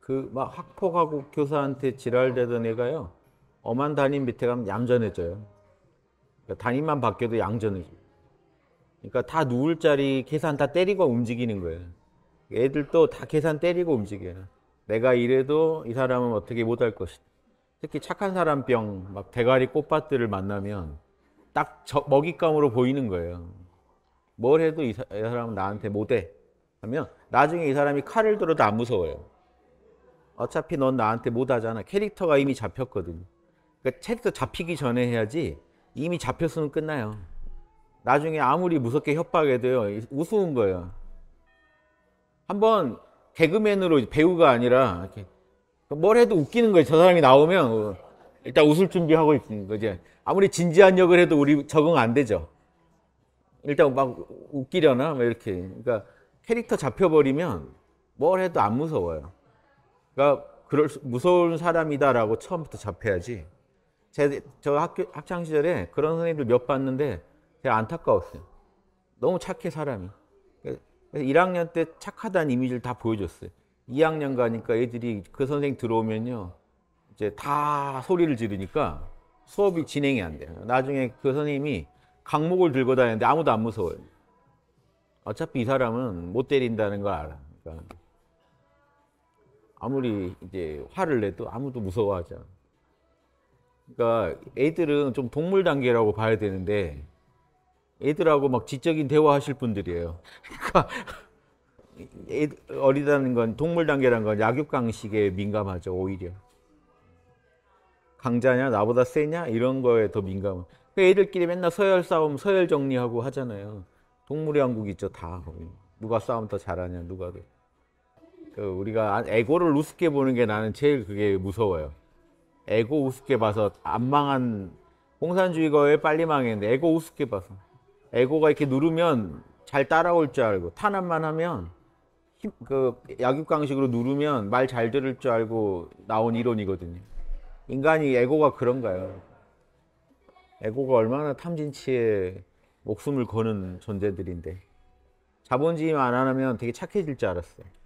그 막 학폭하고 교사한테 지랄되던 애가요. 엄한 담임 밑에 가면 얌전해져요. 그러니까 담임만 바뀌어도 양전해져요. 그러니까 다 누울 자리 계산 다 때리고 움직이는 거예요. 애들도 다 계산 때리고 움직여요. 내가 이래도 이 사람은 어떻게 못할 것이다. 특히 착한 사람 병, 막 대가리 꽃밭들을 만나면 딱 먹잇감으로 보이는 거예요. 뭘 해도 이, 사, 람은 나한테 못해 하면 나중에 이 사람이 칼을 들어도 안 무서워요. 어차피 넌 나한테 못하잖아. 캐릭터가 이미 잡혔거든. 그러니까 캐릭터 잡히기 전에 해야지 이미 잡혔으면 끝나요. 나중에 아무리 무섭게 협박해도요. 우스운 거예요. 한번 개그맨으로 배우가 아니라 이렇게 뭘 해도 웃기는 거예요. 저 사람이 나오면 어, 일단 웃을 준비하고 있는 거죠. 아무리 진지한 역을 해도 우리 적응 안 되죠. 일단 막 웃기려나 막 이렇게. 그러니까 캐릭터 잡혀버리면 뭘 해도 안 무서워요. 그러니까 그럴 무서운 사람이다라고 처음부터 잡혀야지. 제, 저 학교 학창 시절에 그런 선생님들 몇 봤는데 제가 안타까웠어요. 너무 착해 사람이. 1학년 때 착하다는 이미지를 다 보여줬어요. 2학년 가니까 애들이 그 선생 들어오면요. 이제 다 소리를 지르니까 수업이 진행이 안 돼요. 나중에 그 선생님이 강목을 들고 다니는데 아무도 안 무서워요. 어차피 이 사람은 못 때린다는 걸 알아. 그러니까 아무리 이제 화를 내도 아무도 무서워하지 않아. 그러니까 애들은 좀 동물 단계라고 봐야 되는데 애들하고 막 지적인 대화하실 분들이에요. 그러니까 애들, 어리다는 건 동물 단계라는 건 약육강식에 민감하죠 오히려. 강자냐 나보다 세냐 이런 거에 더 민감해. 그러니까 애들끼리 맨날 서열 싸움, 서열 정리하고 하잖아요. 동물의 왕국 있죠 다. 누가 싸움 더 잘하냐 누가 더. 그 우리가 에고를 우습게 보는 게 나는 제일 그게 무서워요. 에고 우습게 봐서 안 망한 공산주의가 왜 빨리 망했는데 에고 우습게 봐서 에고가 이렇게 누르면 잘 따라올 줄 알고 탄압만 하면 그 약육강식으로 누르면 말 잘 들을 줄 알고 나온 이론이거든요. 인간이 에고가 그런가요? 에고가 얼마나 탐진치에 목숨을 거는 존재들인데 자본주의만 안 하면 되게 착해질 줄 알았어요.